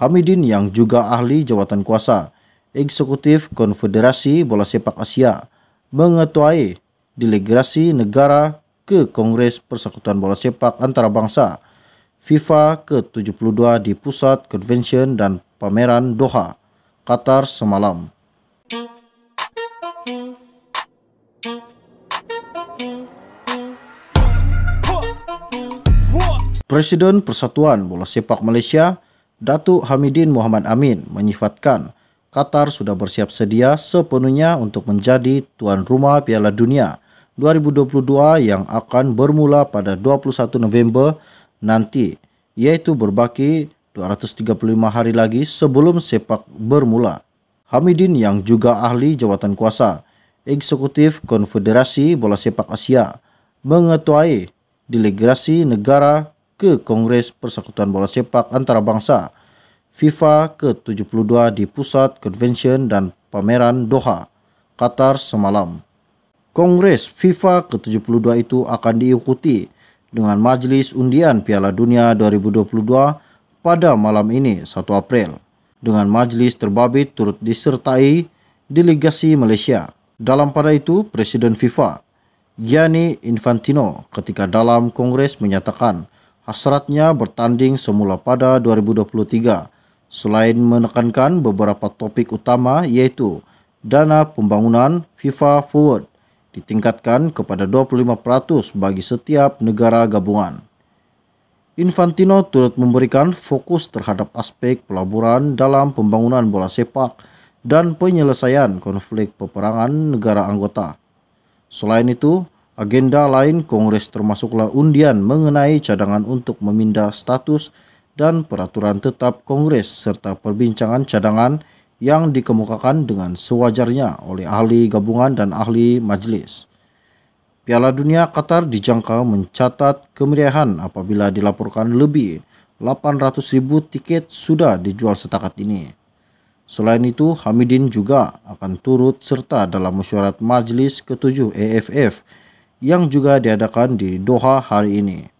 Hamidin yang juga ahli jawatan kuasa eksekutif Konfederasi Bola Sepak Asia mengetuai delegasi negara ke Kongres Persekutuan Bola Sepak Antarabangsa FIFA ke-72 di Pusat Convention dan Pameran Doha, Qatar semalam. Presiden Persatuan Bola Sepak Malaysia Datuk Hamidin Muhammad Amin menyifatkan Qatar sudah bersiap sedia sepenuhnya untuk menjadi tuan rumah Piala Dunia 2022 yang akan bermula pada 21 November nanti, yaitu berbaki 235 hari lagi sebelum sepak bermula. Hamidin yang juga ahli jawatan kuasa Eksekutif Konfederasi Bola Sepak Asia mengetuai delegasi negara ke Kongres Persekutuan Bola Sepak bangsa FIFA ke-72 di Pusat Convention dan Pameran Doha, Qatar semalam. Kongres FIFA ke-72 itu akan diikuti dengan Majelis Undian Piala Dunia 2022 pada malam ini 1 April dengan majelis terbabit turut disertai delegasi Malaysia. Dalam pada itu, Presiden FIFA Gianni Infantino ketika dalam Kongres menyatakan Hasratnya bertanding semula pada 2023, selain menekankan beberapa topik utama yaitu dana pembangunan FIFA Forward ditingkatkan kepada 25% bagi setiap negara gabungan. Infantino turut memberikan fokus terhadap aspek pelaburan dalam pembangunan bola sepak dan penyelesaian konflik peperangan negara anggota. Selain itu, Agenda lain Kongres termasuklah undian mengenai cadangan untuk memindah status dan peraturan tetap Kongres serta perbincangan cadangan yang dikemukakan dengan sewajarnya oleh ahli gabungan dan ahli majelis. Piala Dunia Qatar dijangka mencatat kemeriahan apabila dilaporkan lebih 800 ribu tiket sudah dijual setakat ini. Selain itu, Hamidin juga akan turut serta dalam mesyuarat Majelis Ketujuh AFF yang juga diadakan di Doha hari ini.